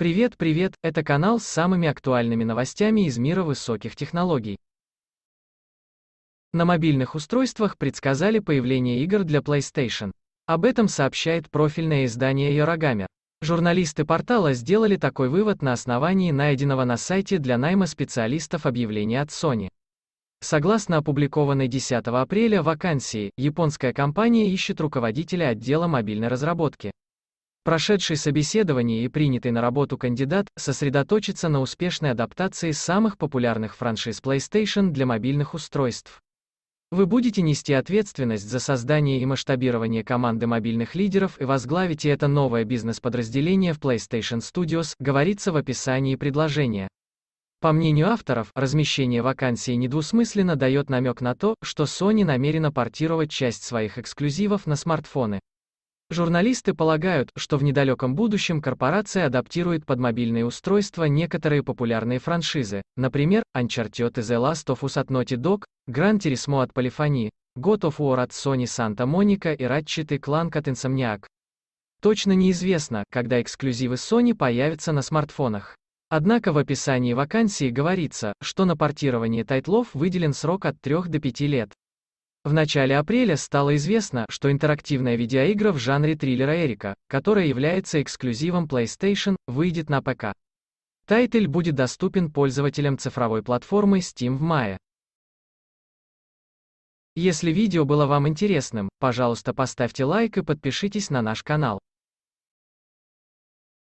Привет, привет, это канал с самыми актуальными новостями из мира высоких технологий. На мобильных устройствах предсказали появление игр для PlayStation. Об этом сообщает профильное издание Yorogami. Журналисты портала сделали такой вывод на основании найденного на сайте для найма специалистов объявления от Sony. Согласно опубликованной 10 апреля вакансии, японская компания ищет руководителя отдела мобильной разработки. Прошедший собеседование и принятый на работу кандидат сосредоточится на успешной адаптации самых популярных франшиз PlayStation для мобильных устройств. Вы будете нести ответственность за создание и масштабирование команды мобильных лидеров и возглавите это новое бизнес-подразделение в PlayStation Studios, говорится в описании предложения. По мнению авторов, размещение вакансии недвусмысленно дает намек на то, что Sony намерена портировать часть своих эксклюзивов на смартфоны. Журналисты полагают, что в недалеком будущем корпорация адаптирует под мобильные устройства некоторые популярные франшизы, например, Uncharted и The Last of Us от Naughty Dog, Gran Turismo от Polyphony, God of War от Sony Santa Monica и Ratchet Clank от Insomniac. Точно неизвестно, когда эксклюзивы Sony появятся на смартфонах. Однако в описании вакансии говорится, что на портирование тайтлов выделен срок от 3 до 5 лет. В начале апреля стало известно, что интерактивная видеоигра в жанре триллера Эрика, которая является эксклюзивом PlayStation, выйдет на ПК. Тайтл будет доступен пользователям цифровой платформы Steam в мае. Если видео было вам интересным, пожалуйста поставьте лайк и подпишитесь на наш канал.